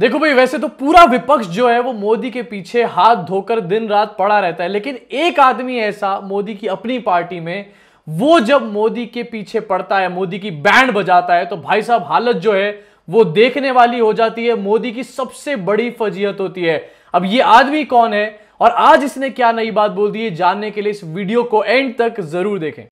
देखो भाई वैसे तो पूरा विपक्ष जो है वो मोदी के पीछे हाथ धोकर दिन रात पड़ा रहता है लेकिन एक आदमी ऐसा मोदी की अपनी पार्टी में वो जब मोदी के पीछे पड़ता है मोदी की बैंड बजाता है तो भाई साहब हालत जो है वो देखने वाली हो जाती है मोदी की सबसे बड़ी फजीहत होती है अब ये आदमी कौन है और आज इसने क्या नई बात बोल दी है जानने के लिए इस वीडियो को एंड तक जरूर देखें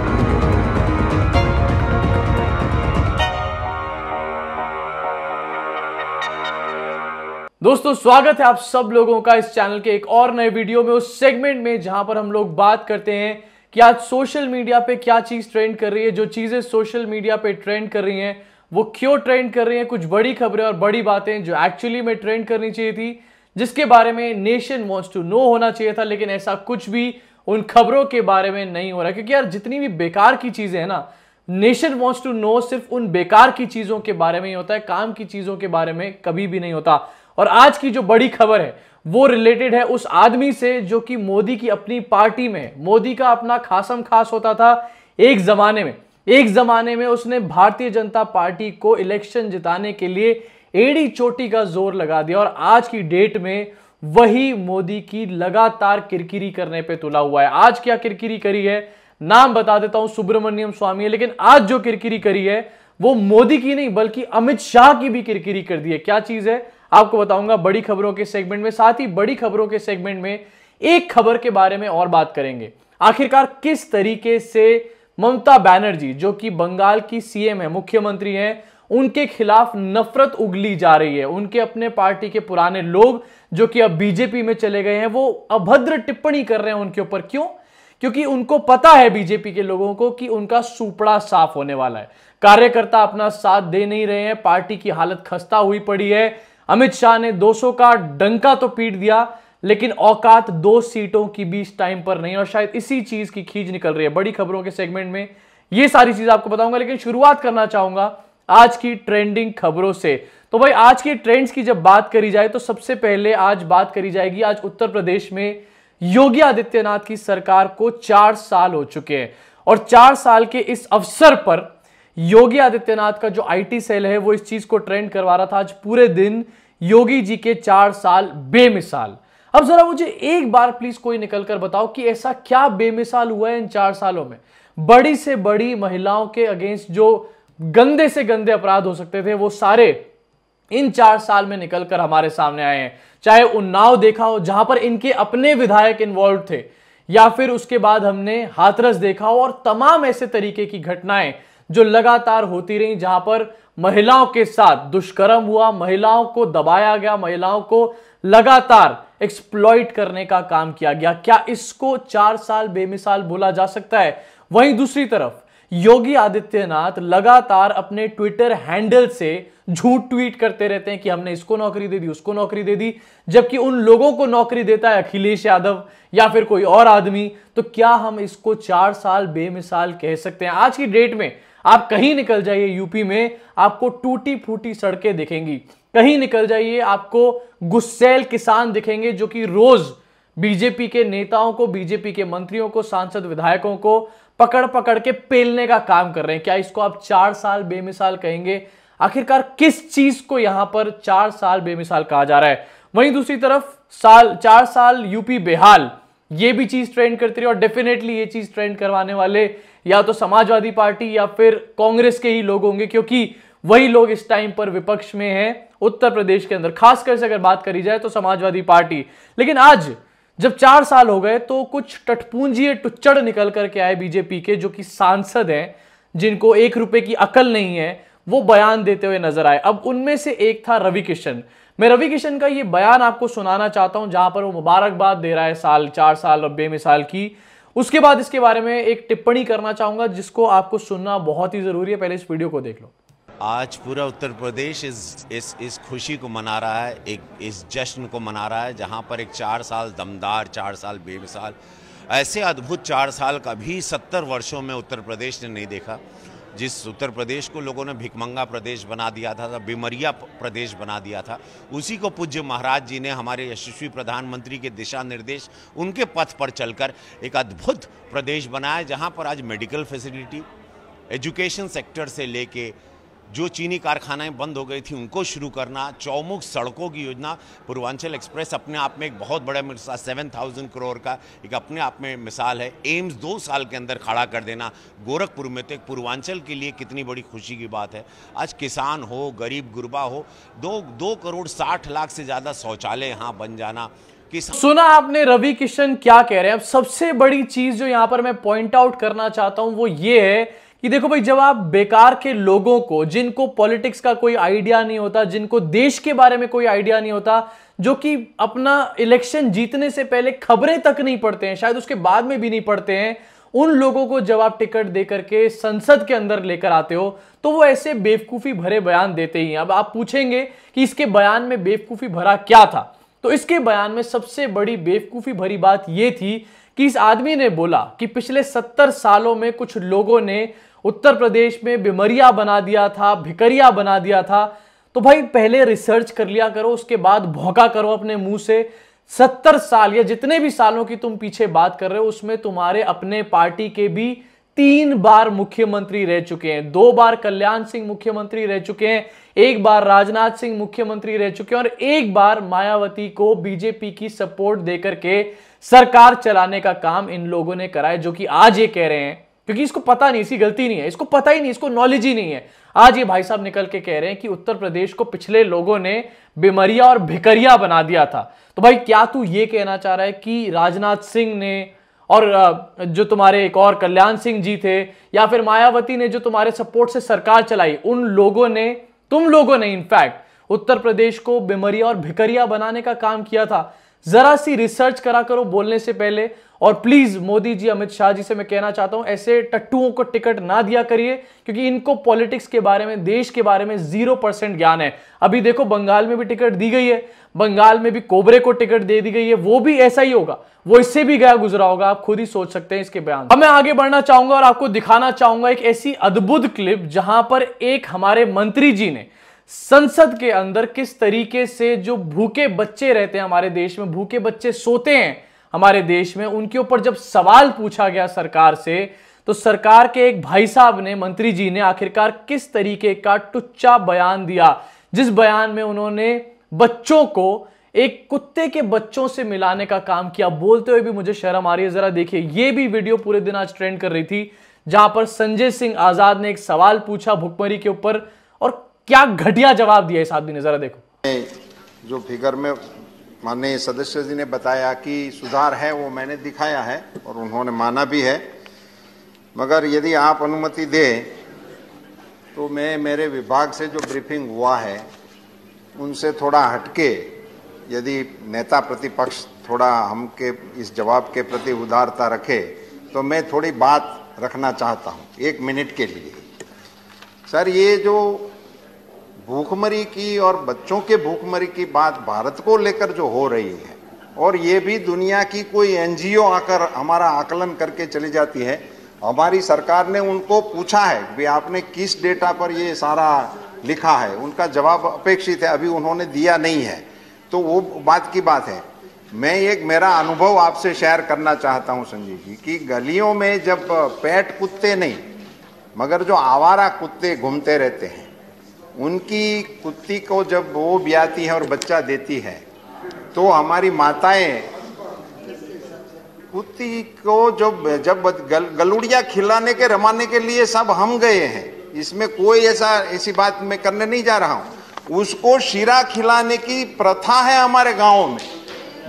दोस्तों स्वागत है आप सब लोगों का इस चैनल के एक और नए वीडियो में उस सेगमेंट में जहां पर हम लोग बात करते हैं कि आज सोशल मीडिया पे क्या चीज ट्रेंड कर रही है जो चीजें सोशल मीडिया पे ट्रेंड कर रही हैं वो क्यों ट्रेंड कर रही हैं कुछ बड़ी खबरें और बड़ी बातें जो एक्चुअली में ट्रेंड करनी चाहिए थी जिसके बारे में नेशन वॉन्ट्स टू नो होना चाहिए था लेकिन ऐसा कुछ भी उन खबरों के बारे में नहीं हो रहा क्योंकि यार जितनी भी बेकार की चीजें हैं ना नेशन वॉन्ट्स टू नो सिर्फ उन बेकार की चीजों के बारे में ही होता है काम की चीजों के बारे में कभी भी नहीं होता और आज की जो बड़ी खबर है वो रिलेटेड है उस आदमी से जो कि मोदी की अपनी पार्टी में मोदी का अपना खासम खास होता था एक जमाने में एक जमाने में उसने भारतीय जनता पार्टी को इलेक्शन जिताने के लिए एड़ी चोटी का जोर लगा दिया और आज की डेट में वही मोदी की लगातार किरकिरी करने पे तुला हुआ है आज क्या किरकिरी करी है नाम बता देता हूं सुब्रमण्यम स्वामी है लेकिन आज जो किरकिरी करी है वो मोदी की नहीं बल्कि अमित शाह की भी किरकिरी कर दी है क्या चीज है आपको बताऊंगा बड़ी खबरों के सेगमेंट में साथ ही बड़ी खबरों के सेगमेंट में एक खबर के बारे में और बात करेंगे आखिरकार किस तरीके से ममता बैनर्जी जो कि बंगाल की सीएम है मुख्यमंत्री है उनके खिलाफ नफरत उगली जा रही है उनके अपने पार्टी के पुराने लोग जो कि अब बीजेपी में चले गए हैं वो अभद्र टिप्पणी कर रहे हैं उनके ऊपर क्यों क्योंकि उनको पता है बीजेपी के लोगों को कि उनका सुपड़ा साफ होने वाला है कार्यकर्ता अपना साथ दे नहीं रहे हैं पार्टी की हालत खस्ता हुई पड़ी है अमित शाह ने 200 का डंका तो पीट दिया लेकिन औकात दो सीटों की बीच टाइम पर नहीं और शायद इसी चीज की खींच निकल रही है बड़ी खबरों के सेगमेंट में ये सारी चीज आपको बताऊंगा लेकिन शुरुआत करना चाहूंगा आज की ट्रेंडिंग खबरों से तो भाई आज के ट्रेंड्स की जब बात करी जाए तो सबसे पहले आज बात करी जाएगी आज उत्तर प्रदेश में योगी आदित्यनाथ की सरकार को चार साल हो चुके हैं और चार साल के इस अवसर पर योगी आदित्यनाथ का जो आईटी सेल है वो इस चीज को ट्रेंड करवा रहा था आज पूरे दिन योगी जी के चार साल बेमिसाल अब जरा मुझे एक बार प्लीज कोई निकलकर बताओ कि ऐसा क्या बेमिसाल हुआ है इन चार सालों में बड़ी से बड़ी महिलाओं के अगेंस्ट जो गंदे से गंदे अपराध हो सकते थे वो सारे इन चार साल में निकलकर हमारे सामने आए हैं चाहे उन्नाव देखा हो जहां पर इनके अपने विधायक इन्वॉल्व थे या फिर उसके बाद हमने हाथरस देखा हो और तमाम ऐसे तरीके की घटनाएं जो लगातार होती रही जहां पर महिलाओं के साथ दुष्कर्म हुआ महिलाओं को दबाया गया महिलाओं को लगातार एक्सप्लॉइट करने का काम किया गया क्या इसको चार साल बेमिसाल बोला जा सकता है वहीं दूसरी तरफ योगी आदित्यनाथ लगातार अपने ट्विटर हैंडल से झूठ ट्वीट करते रहते हैं कि हमने इसको नौकरी दे दी उसको नौकरी दे दी जबकि उन लोगों को नौकरी देता है अखिलेश यादव या फिर कोई और आदमी तो क्या हम इसको चार साल बेमिसाल कह सकते हैं आज की डेट में आप कहीं निकल जाइए यूपी में आपको टूटी फूटी सड़कें दिखेंगी कहीं निकल जाइए आपको गुस्सेल किसान दिखेंगे जो कि रोज बीजेपी के नेताओं को बीजेपी के मंत्रियों को सांसद विधायकों को पकड़ पकड़ के पेलने का काम कर रहे हैं क्या इसको आप चार साल बेमिसाल कहेंगे आखिरकार किस चीज को यहां पर चार साल बेमिसाल कहा जा रहा है वहीं दूसरी तरफ साल चार साल यूपी बेहाल ये भी चीज ट्रेंड करती रही और डेफिनेटली ये चीज ट्रेंड करवाने वाले या तो समाजवादी पार्टी या फिर कांग्रेस के ही लोग होंगे क्योंकि वही लोग इस टाइम पर विपक्ष में हैं उत्तर प्रदेश के अंदर खासकर से अगर बात करी जाए तो समाजवादी पार्टी लेकिन आज जब चार साल हो गए तो कुछ टटपूंजी टुच्चड़ निकल करके आए बीजेपी के जो कि सांसद हैं जिनको एक रुपए की अकल नहीं है वो बयान देते हुए नजर आए अब उनमें से एक था रवि किशन मैं रवि किशन का ये बयान आपको सुनाना चाहता हूं जहां पर वो मुबारकबाद दे रहा है साल चार साल और बेमिसाल की उसके बाद इसके बारे में एक टिप्पणी करना चाहूंगा जिसको आपको सुनना बहुत ही ज़रूरी है पहले इस वीडियो को देख लो आज पूरा उत्तर प्रदेश इस इस इस खुशी को मना रहा है एक इस जश्न को मना रहा है जहां पर एक चार साल दमदार चार साल बेमिसाल ऐसे अद्भुत चार साल कभी सत्तर वर्षों में उत्तर प्रदेश ने नहीं देखा जिस उत्तर प्रदेश को लोगों ने भिकमंगा प्रदेश बना दिया था बीमरिया प्रदेश बना दिया था उसी को पूज्य महाराज जी ने हमारे यशस्वी प्रधानमंत्री के दिशा निर्देश उनके पथ पर चलकर एक अद्भुत प्रदेश बनाया जहाँ पर आज मेडिकल फैसिलिटी एजुकेशन सेक्टर से लेके जो चीनी कारखानाएं बंद हो गई थी उनको शुरू करना चौमुख सड़कों की योजना पूर्वांचल एक्सप्रेस अपने आप में एक बहुत बड़ा मिसाल सेवन थाउजेंड करोड़ का एक अपने आप में मिसाल है एम्स दो साल के अंदर खड़ा कर देना गोरखपुर में तो एक पूर्वांचल के लिए कितनी बड़ी खुशी की बात है आज किसान हो गरीब गुरबा हो दो दो करोड़ साठ लाख से ज़्यादा शौचालय यहाँ बन जाना सुना आपने रवि किशन क्या कह रहे हैं अब सबसे बड़ी चीज जो यहां पर मैं पॉइंट आउट करना चाहता हूं वो ये है कि देखो भाई जब आप बेकार के लोगों को जिनको पॉलिटिक्स का कोई आइडिया नहीं होता जिनको देश के बारे में कोई आइडिया नहीं होता जो कि अपना इलेक्शन जीतने से पहले खबरें तक नहीं पढ़ते हैं शायद उसके बाद में भी नहीं पढ़ते हैं उन लोगों को जब आप टिकट दे करके संसद के अंदर लेकर आते हो तो वो ऐसे बेवकूफ़ी भरे बयान देते ही अब आप पूछेंगे कि इसके बयान में बेवकूफ़ी भरा क्या था तो इसके बयान में सबसे बड़ी बेवकूफ़ी भरी बात ये थी कि इस आदमी ने बोला कि पिछले सत्तर सालों में कुछ लोगों ने उत्तर प्रदेश में बिमरिया बना दिया था भिकरिया बना दिया था तो भाई पहले रिसर्च कर लिया करो उसके बाद भौका करो अपने मुंह से सत्तर साल या जितने भी सालों की तुम पीछे बात कर रहे हो उसमें तुम्हारे अपने पार्टी के भी तीन बार मुख्यमंत्री रह चुके हैं दो बार कल्याण सिंह मुख्यमंत्री रह चुके हैं एक बार राजनाथ सिंह मुख्यमंत्री रह चुके हैं और एक बार मायावती को बीजेपी की सपोर्ट देकर के सरकार चलाने का काम इन लोगों ने कराया जो कि आज ये कह रहे हैं क्योंकि इसको पता नहीं इसकी गलती नहीं है इसको पता ही नहीं इसको नॉलेज ही नहीं है आज ये भाई साहब निकल के कह रहे हैं कि उत्तर प्रदेश को पिछले लोगों ने बेमरिया और भिकरिया बना दिया था तो भाई क्या तू ये कहना चाह रहा है कि राजनाथ सिंह ने और जो तुम्हारे एक और कल्याण सिंह जी थे या फिर मायावती ने जो तुम्हारे सपोर्ट से सरकार चलाई उन लोगों ने तुम लोगों ने इनफैक्ट उत्तर प्रदेश को बेमरिया और भिकरिया बनाने का काम किया था जरा सी रिसर्च करा करो बोलने से पहले और प्लीज मोदी जी अमित शाह जी से मैं कहना चाहता हूं ऐसे टट्टुओं को टिकट ना दिया करिए क्योंकि इनको पॉलिटिक्स के बारे में देश के बारे में जीरो परसेंट ज्ञान है अभी देखो बंगाल में भी टिकट दी गई है बंगाल में भी कोबरे को टिकट दे दी गई है वो भी ऐसा ही होगा वो इससे भी गया गुजरा होगा आप खुद ही सोच सकते हैं इसके बयान अब मैं आगे बढ़ना चाहूंगा और आपको दिखाना चाहूंगा एक ऐसी अद्भुत क्लिप जहां पर एक हमारे मंत्री जी ने संसद के अंदर किस तरीके से जो भूखे बच्चे रहते हैं हमारे देश में भूखे बच्चे सोते हैं हमारे देश में उनके ऊपर जब सवाल पूछा गया सरकार से तो सरकार के एक भाई साहब ने मंत्री जी ने आखिरकार किस तरीके का टुच्चा बयान दिया जिस बयान में उन्होंने बच्चों को एक कुत्ते के बच्चों से मिलाने का काम किया बोलते हुए भी मुझे शर्म आ रही है जरा देखिए ये भी वीडियो पूरे दिन आज ट्रेंड कर रही थी जहां पर संजय सिंह आजाद ने एक सवाल पूछा भुखमरी के ऊपर और क्या घटिया जवाब दिया इस आदमी ने जरा देखो जो फिगर में माननीय सदस्य जी ने बताया कि सुधार है वो मैंने दिखाया है और उन्होंने माना भी है मगर यदि आप अनुमति दे तो मैं मेरे विभाग से जो ब्रीफिंग हुआ है उनसे थोड़ा हटके यदि नेता प्रतिपक्ष थोड़ा हम के इस जवाब के प्रति उदारता रखे तो मैं थोड़ी बात रखना चाहता हूँ एक मिनट के लिए सर ये जो भूखमरी की और बच्चों के भूखमरी की बात भारत को लेकर जो हो रही है और ये भी दुनिया की कोई एनजीओ आकर हमारा आकलन करके चली जाती है हमारी सरकार ने उनको पूछा है कि आपने किस डेटा पर ये सारा लिखा है उनका जवाब अपेक्षित है अभी उन्होंने दिया नहीं है तो वो बात की बात है मैं एक मेरा अनुभव आपसे शेयर करना चाहता हूं संजीव जी कि गलियों में जब पैट कुत्ते नहीं मगर जो आवारा कुत्ते घूमते रहते हैं उनकी कुत्ती को जब वो ब्याती है और बच्चा देती है तो हमारी माताएं कुत्ती को जो जब गल, गलुड़िया खिलाने के रमाने के लिए सब हम गए हैं इसमें कोई ऐसा ऐसी बात मैं करने नहीं जा रहा हूं उसको शीरा खिलाने की प्रथा है हमारे गांव में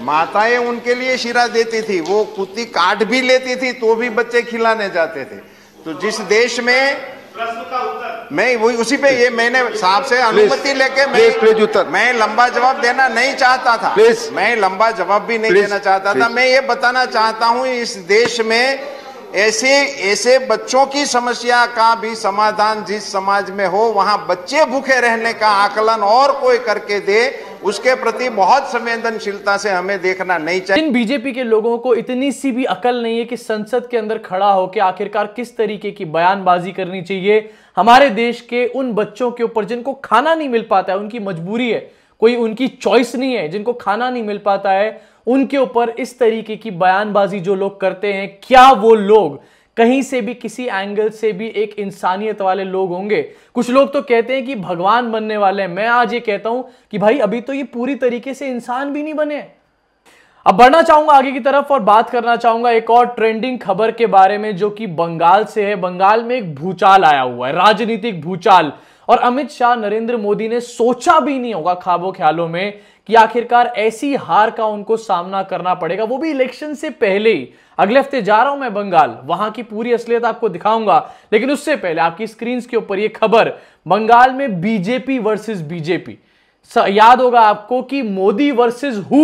माताएं उनके लिए शीरा देती थी वो कुत्ती काट भी लेती थी तो भी बच्चे खिलाने जाते थे तो जिस देश में मैं वही उसी पे ये मैंने साहब से अनुमति लेके मैं प्लीज उत्तर मैं लंबा जवाब देना नहीं चाहता था प्लीज मैं लंबा जवाब भी नहीं देना चाहता था मैं ये बताना चाहता हूँ इस देश में ऐसे ऐसे बच्चों की समस्या का भी समाधान जिस समाज में हो वहां बच्चे भूखे रहने का आकलन और कोई करके दे उसके प्रति बहुत संवेदनशीलता से हमें देखना नहीं चाहिए इन बीजेपी के लोगों को इतनी सी भी अकल नहीं है कि संसद के अंदर खड़ा होकर आखिरकार किस तरीके की बयानबाजी करनी चाहिए हमारे देश के उन बच्चों के ऊपर जिनको खाना नहीं मिल पाता है उनकी मजबूरी है कोई उनकी चॉइस नहीं है जिनको खाना नहीं मिल पाता है उनके ऊपर इस तरीके की बयानबाजी जो लोग करते हैं क्या वो लोग कहीं से भी किसी एंगल से भी एक इंसानियत वाले लोग होंगे कुछ लोग तो कहते हैं कि भगवान बनने वाले हैं मैं आज ये कहता हूं कि भाई अभी तो ये पूरी तरीके से इंसान भी नहीं बने अब बढ़ना चाहूंगा आगे की तरफ और बात करना चाहूंगा एक और ट्रेंडिंग खबर के बारे में जो कि बंगाल से है बंगाल में एक भूचाल आया हुआ है राजनीतिक भूचाल और अमित शाह नरेंद्र मोदी ने सोचा भी नहीं होगा खाबो ख्यालों में कि आखिरकार ऐसी हार का उनको सामना करना पड़ेगा वो भी इलेक्शन से पहले ही अगले हफ्ते जा रहा हूं मैं बंगाल वहां की पूरी असलियत आपको दिखाऊंगा लेकिन उससे पहले आपकी स्क्रीन के ऊपर यह खबर बंगाल में बीजेपी वर्सेज बीजेपी याद होगा आपको कि मोदी वर्सेज हु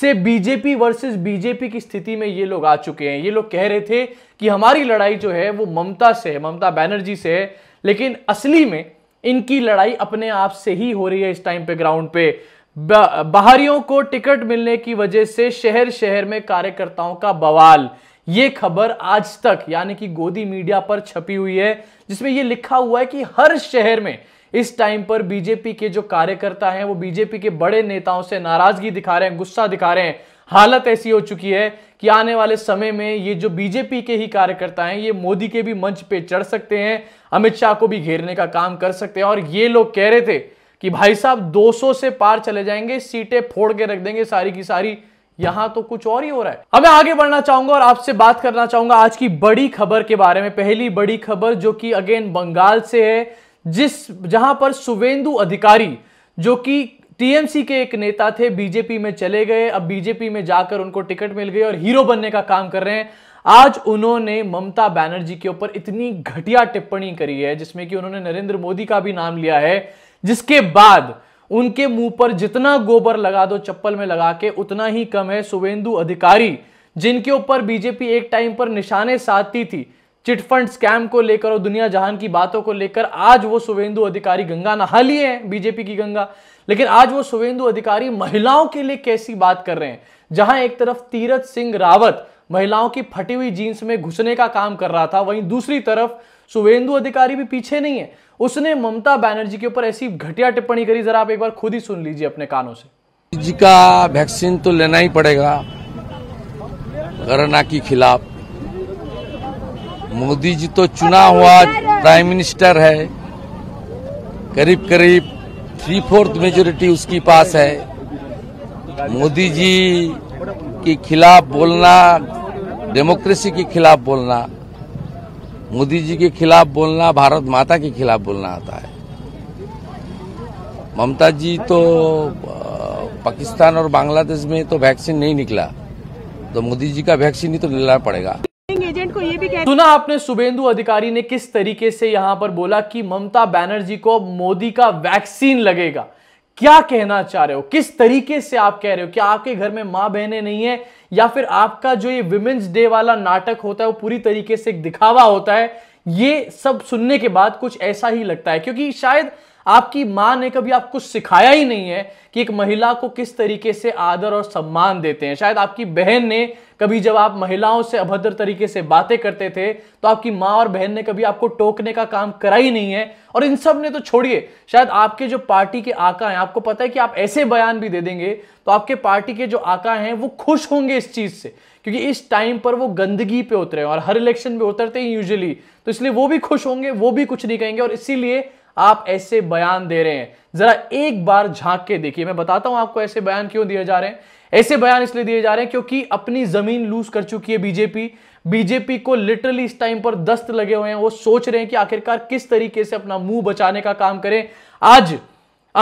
से बीजेपी वर्सेस बीजेपी की स्थिति में ये लोग आ चुके हैं ये लोग कह रहे थे कि हमारी लड़ाई जो है वो ममता से है ममता बैनर्जी से है लेकिन असली में इनकी लड़ाई अपने आप से ही हो रही है इस टाइम पे ग्राउंड पे बाहरियों को टिकट मिलने की वजह से शहर शहर में कार्यकर्ताओं का बवाल ये खबर आज तक यानी कि गोदी मीडिया पर छपी हुई है जिसमें यह लिखा हुआ है कि हर शहर में इस टाइम पर बीजेपी के जो कार्यकर्ता हैं वो बीजेपी के बड़े नेताओं से नाराजगी दिखा रहे हैं गुस्सा दिखा रहे हैं हालत ऐसी हो चुकी है कि आने वाले समय में ये जो बीजेपी के ही कार्यकर्ता हैं ये मोदी के भी मंच पे चढ़ सकते हैं अमित शाह को भी घेरने का काम कर सकते हैं और ये लोग कह रहे थे कि भाई साहब 200 से पार चले जाएंगे सीटें फोड़ के रख देंगे सारी की सारी यहां तो कुछ और ही हो रहा है अब मैं आगे बढ़ना चाहूंगा और आपसे बात करना चाहूंगा आज की बड़ी खबर के बारे में पहली बड़ी खबर जो कि अगेन बंगाल से है जिस जहां पर सुवेंदु अधिकारी जो कि टीएमसी के एक नेता थे बीजेपी में चले गए अब बीजेपी में जाकर उनको टिकट मिल गई और हीरो बनने का काम कर रहे हैं आज उन्होंने ममता बैनर्जी के ऊपर इतनी घटिया टिप्पणी करी है जिसमें कि उन्होंने नरेंद्र मोदी का भी नाम लिया है जिसके बाद उनके मुंह पर जितना गोबर लगा दो चप्पल में लगा के उतना ही कम है सुवेंदु अधिकारी जिनके ऊपर बीजेपी एक टाइम पर निशाने साधती थी चिटफंड स्कैम को लेकर और दुनिया जहान की बातों को लेकर आज वो सुवेंदु अधिकारी गंगा नहा लिए हैं बीजेपी की गंगा लेकिन आज वो सुवेंदु अधिकारी महिलाओं के लिए कैसी बात कर रहे हैं जहां एक तरफ तीरथ सिंह रावत महिलाओं की फटी हुई जींस में घुसने का काम कर रहा था वहीं दूसरी तरफ सुवेंदु अधिकारी भी पीछे नहीं है उसने ममता बैनर्जी के ऊपर ऐसी घटिया टिप्पणी करी जरा आप एक बार खुद ही सुन लीजिए अपने कानों से जी का वैक्सीन तो लेना ही पड़ेगा कोरोना के खिलाफ मोदी जी तो चुना हुआ प्राइम मिनिस्टर है करीब करीब थ्री फोर्थ मेजोरिटी उसकी पास है मोदी जी के खिलाफ बोलना डेमोक्रेसी के खिलाफ बोलना मोदी जी के खिलाफ बोलना भारत माता के खिलाफ बोलना आता है ममता जी तो पाकिस्तान और बांग्लादेश में तो वैक्सीन नहीं निकला तो मोदी जी का वैक्सीन ही तो लेना पड़ेगा सुना आपने शुभेंदु अधिकारी ने किस तरीके से यहां पर बोला कि ममता बैनर्जी को मोदी का वैक्सीन लगेगा क्या कहना चाह रहे हो किस तरीके से आप कह रहे हो क्या आपके घर में मां बहने नहीं है या फिर आपका जो ये विमेंस डे वाला नाटक होता है वो पूरी तरीके से दिखावा होता है ये सब सुनने के बाद कुछ ऐसा ही लगता है क्योंकि शायद आपकी माँ ने कभी आपको सिखाया ही नहीं है कि एक महिला को किस तरीके से आदर और सम्मान देते हैं शायद आपकी बहन ने कभी जब आप महिलाओं से अभद्र तरीके से बातें करते थे तो आपकी माँ और बहन ने कभी आपको टोकने का काम करा ही नहीं है और इन सब ने तो छोड़िए शायद आपके जो पार्टी के आका हैं आपको पता है कि आप ऐसे बयान भी दे देंगे तो आपके पार्टी के जो आका हैं वो खुश होंगे इस चीज़ से क्योंकि इस टाइम पर वो गंदगी पे उतरे और हर इलेक्शन में उतरते ही यूजली तो इसलिए वो भी खुश होंगे वो भी कुछ नहीं कहेंगे और इसीलिए आप ऐसे बयान दे रहे हैं जरा एक बार झांक के देखिए मैं बताता हूं आपको ऐसे बयान क्यों दिए जा रहे हैं ऐसे बयान इसलिए दिए जा रहे हैं क्योंकि अपनी जमीन लूज कर चुकी है बीजेपी बीजेपी को लिटरली इस टाइम पर दस्त लगे हुए हैं वो सोच रहे हैं कि आखिरकार किस तरीके से अपना मुंह बचाने का काम करें आज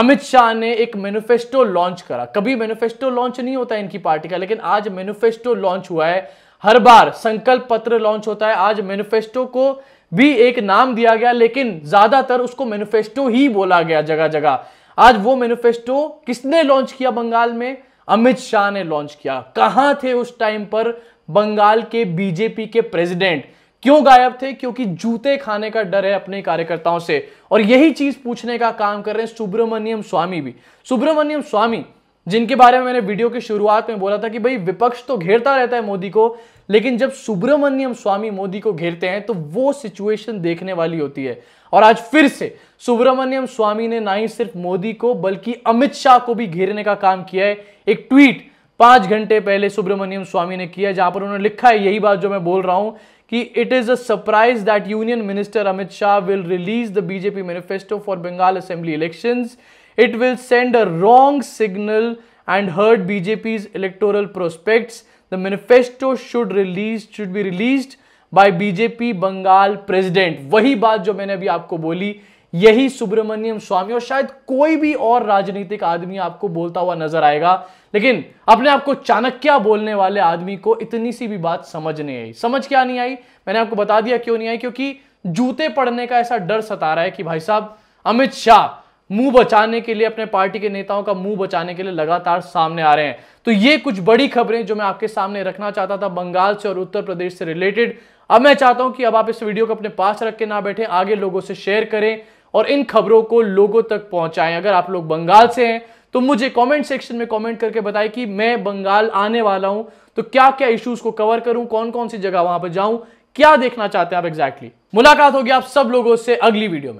अमित शाह ने एक मैनिफेस्टो लॉन्च करा कभी मैनिफेस्टो लॉन्च नहीं होता इनकी पार्टी का लेकिन आज मैनिफेस्टो लॉन्च हुआ है हर बार संकल्प पत्र लॉन्च होता है आज मैनिफेस्टो को भी एक नाम दिया गया लेकिन ज्यादातर उसको मैनिफेस्टो ही बोला गया जगह जगह आज वो मैनिफेस्टो किसने लॉन्च किया बंगाल में अमित शाह ने लॉन्च किया कहां थे उस टाइम पर बंगाल के बीजेपी के प्रेसिडेंट क्यों गायब थे क्योंकि जूते खाने का डर है अपने कार्यकर्ताओं से और यही चीज पूछने का काम कर रहे हैं सुब्रमण्यम स्वामी भी सुब्रमण्यम स्वामी जिनके बारे में मैंने वीडियो की शुरुआत में बोला था कि भाई विपक्ष तो घेरता रहता है मोदी को लेकिन जब सुब्रमण्यम स्वामी मोदी को घेरते हैं तो वो सिचुएशन देखने वाली होती है और आज फिर से सुब्रमण्यम स्वामी ने ना ही सिर्फ मोदी को बल्कि अमित शाह को भी घेरने का काम किया है एक ट्वीट पांच घंटे पहले सुब्रमण्यम स्वामी ने किया जहां पर उन्होंने लिखा है यही बात जो मैं बोल रहा हूं कि it is a surprise that union minister Amit Shah will release the BJP manifesto for Bengal assembly election it will send a wrong signal and hurt BJP electoral prospect the manifesto should release should be release by BJP Bengal president वही बात जो मैंने अभी आपको बोली यही सुब्रमण्यम स्वामी और शायद कोई भी और राजनीतिक आदमी आपको बोलता हुआ नजर आएगा लेकिन अपने आप को चाणक्य बोलने वाले आदमी को इतनी सी भी बात समझ नहीं आई समझ क्या नहीं आई मैंने आपको बता दिया क्यों नहीं आई क्योंकि जूते पड़ने का ऐसा डर सता रहा है कि भाई साहब अमित शाह मुंह बचाने के लिए अपने पार्टी के नेताओं का मुंह बचाने के लिए लगातार सामने आ रहे हैं तो ये कुछ बड़ी खबरें जो मैं आपके सामने रखना चाहता था बंगाल से और उत्तर प्रदेश से रिलेटेड अब मैं चाहता हूं कि अब आप इस वीडियो को अपने पास रख के ना बैठे आगे लोगों से शेयर करें और इन खबरों को लोगों तक पहुंचाएं अगर आप लोग बंगाल से हैं तो मुझे कमेंट सेक्शन में कमेंट करके बताएं कि मैं बंगाल आने वाला हूं तो क्या क्या इश्यूज को कवर करूं कौन कौन सी जगह वहां पर जाऊं क्या देखना चाहते हैं आप एग्जैक्टली exactly? मुलाकात होगी आप सब लोगों से अगली वीडियो में